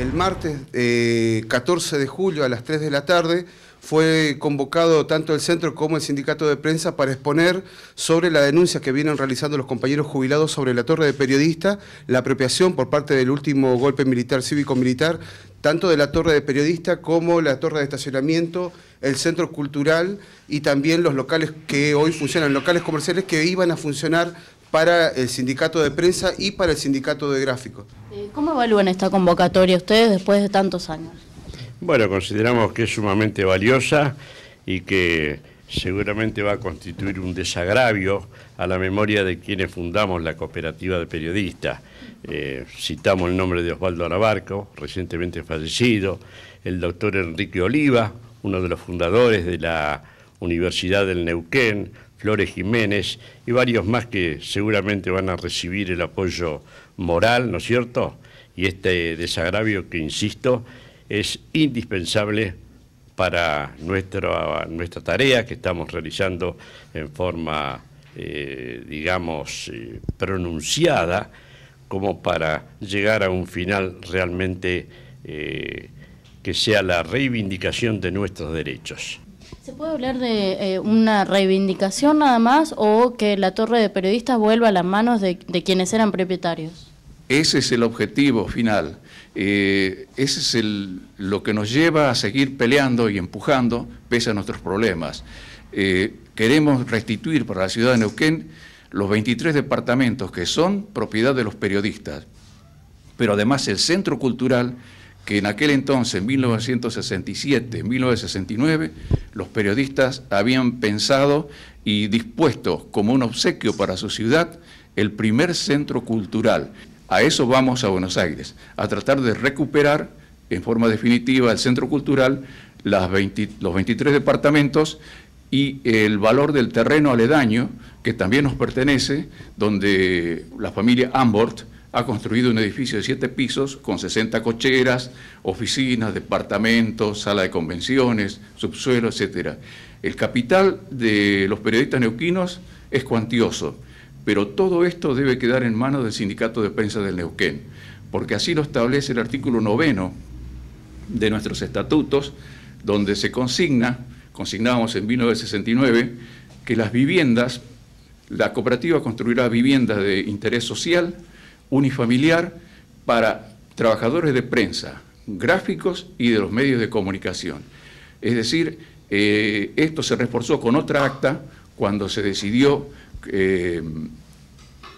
el martes 14 eh, de julio a las 3 de la tarde fue convocado tanto el centro como el sindicato de prensa para exponer sobre la denuncia que vienen realizando los compañeros jubilados sobre la torre de periodistas, la apropiación por parte del último golpe militar cívico-militar, tanto de la torre de periodistas como la torre de estacionamiento, el centro cultural y también los locales que hoy funcionan, locales comerciales que iban a funcionar para el sindicato de prensa y para el sindicato de gráficos. Eh, ¿Cómo evalúan esta convocatoria ustedes después de tantos años? Bueno, consideramos que es sumamente valiosa y que seguramente va a constituir un desagravio a la memoria de quienes fundamos la cooperativa de periodistas. Eh, citamos el nombre de Osvaldo Arabarco, recientemente fallecido, el doctor Enrique Oliva, uno de los fundadores de la Universidad del Neuquén, Flores Jiménez y varios más que seguramente van a recibir el apoyo moral, ¿no es cierto? Y este desagravio que, insisto, es indispensable para nuestra, nuestra tarea que estamos realizando en forma, eh, digamos, eh, pronunciada, como para llegar a un final realmente eh, que sea la reivindicación de nuestros derechos. ¿Se puede hablar de eh, una reivindicación nada más o que la torre de periodistas vuelva a las manos de, quienes eran propietarios? Ese es el objetivo final. Eh, ese es lo que nos lleva a seguir peleando y empujando pese a nuestros problemas. Eh, queremos restituir para la ciudad de Neuquén los 23 departamentos que son propiedad de los periodistas, pero además el centro cultural que en aquel entonces, en 1967, 1969, los periodistas habían pensado y dispuesto como un obsequio para su ciudad el primer centro cultural. A eso vamos a Buenos Aires, a tratar de recuperar en forma definitiva el centro cultural, los 23 departamentos y el valor del terreno aledaño que también nos pertenece, donde la familia Ambort ha construido un edificio de siete pisos con 60 cocheras, oficinas, departamentos, sala de convenciones, subsuelo, etc. El capital de los periodistas neuquinos es cuantioso, pero todo esto debe quedar en manos del Sindicato de Prensa del Neuquén, porque así lo establece el artículo noveno de nuestros estatutos, donde se consigna, consignamos en 1969, que las viviendas, la cooperativa construirá viviendas de interés social, unifamiliar para trabajadores de prensa, gráficos y de los medios de comunicación. Es decir, eh, esto se reforzó con otra acta cuando se decidió eh,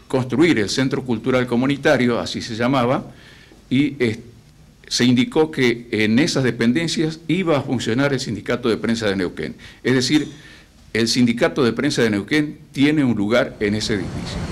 construir el Centro Cultural Comunitario, así se llamaba, y se indicó que en esas dependencias iba a funcionar el Sindicato de Prensa de Neuquén. Es decir, el Sindicato de Prensa de Neuquén tiene un lugar en ese edificio.